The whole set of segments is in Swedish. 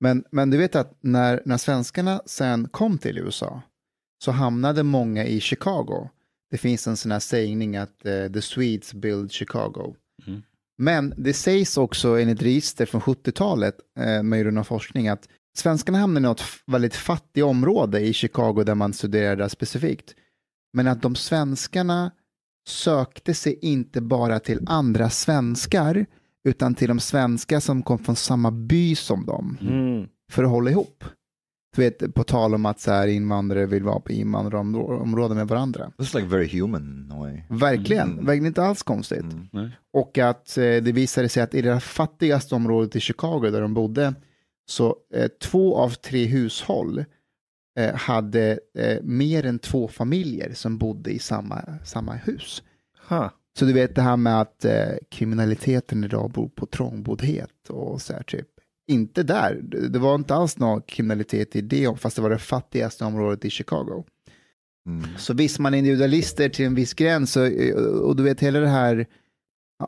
Men, men du vet att när, när svenskarna sen kom till USA så hamnade många i Chicago. Det finns en sån här sägning att uh, the Swedes build Chicago. Mm. Men det sägs också enligt register från 70-talet eh, med grund av forskning att svenskarna hamnade i något väldigt fattigt område i Chicago där man studerade specifikt. Men att de svenskarna sökte sig inte bara till andra svenskar utan till de svenska som kom från samma by som dem. Mm. För att hålla ihop. Du vet, på tal om att så här, invandrare vill vara på invandrarområden med varandra. It's like very human way. Verkligen, mm. verkligen inte alls konstigt. Mm. Och att eh, det visade sig att i det fattigaste området i Chicago där de bodde, så eh, två av tre hushåll eh, hade eh, mer än två familjer som bodde i samma, samma hus. Huh. Så du vet det här med att eh, kriminaliteten idag beror på trångboddhet och så här typ. Inte där, det var inte alls någon kriminalitet i det, fast det var det fattigaste området i Chicago. Mm. Så visst, man är individualister till en viss gräns och, eh, och du vet hela det här,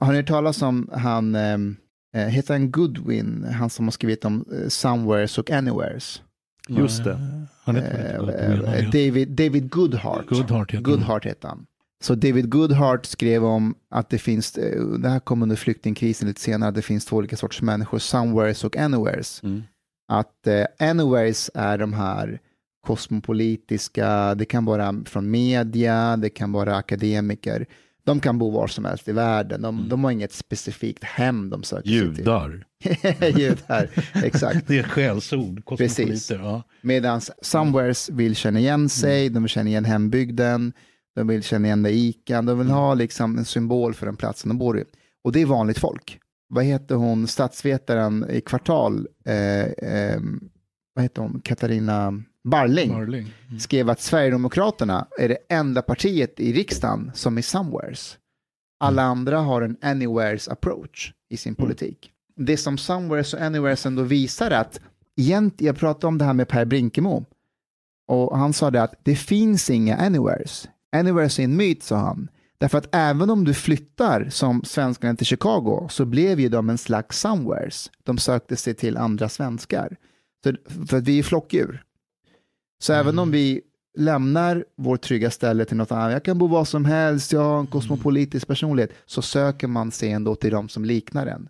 har ni hört talas om han, ehm, eh, heter han Goodwin, han som har skrivit om eh, Somewheres och Anywheres? Just det. Han eh, heter eh, David, David Goodhart. Goodhart heter, Goodhart heter han. Så David Goodhart skrev om att det finns, eh, det här kom under flyktingkrisen lite senare, det finns två olika sorters människor, somewheres och anywheres. Mm. Att eh, anywheres är de här kosmopolitiska, det kan vara från media, det kan vara akademiker. De kan bo var som helst i världen, de, mm. de har inget specifikt hem de söker Judar. sig till. Judar. exakt. Det är skällsord, kosmopoliter. Ja. Medan somewheres vill känna igen sig, mm. de vill känna igen hembygden de vill känna igen det i Ica, de vill mm. ha liksom en symbol för den platsen de bor i. Och det är vanligt folk. Vad heter hon, statsvetaren i Kvartal, eh, eh, vad heter hon, Katarina Barling, Barling. Mm. skrev att Sverigedemokraterna är det enda partiet i riksdagen som är somewheres. Alla mm. andra har en anywheres approach i sin mm. politik. Det som somewheres och anywheres ändå visar att, jag pratade om det här med Per Brinkemo, och han sa det att det finns inga anywheres. Anywhere's in myt, sa han. Därför att även om du flyttar som svenskarna till Chicago så blev ju de en slags somewheres. De sökte sig till andra svenskar. Så, för att vi är flockdjur. Så mm. även om vi lämnar vår trygga ställe till något annat, jag kan bo var som helst, jag har en kosmopolitisk personlighet, så söker man sig ändå till de som liknar en.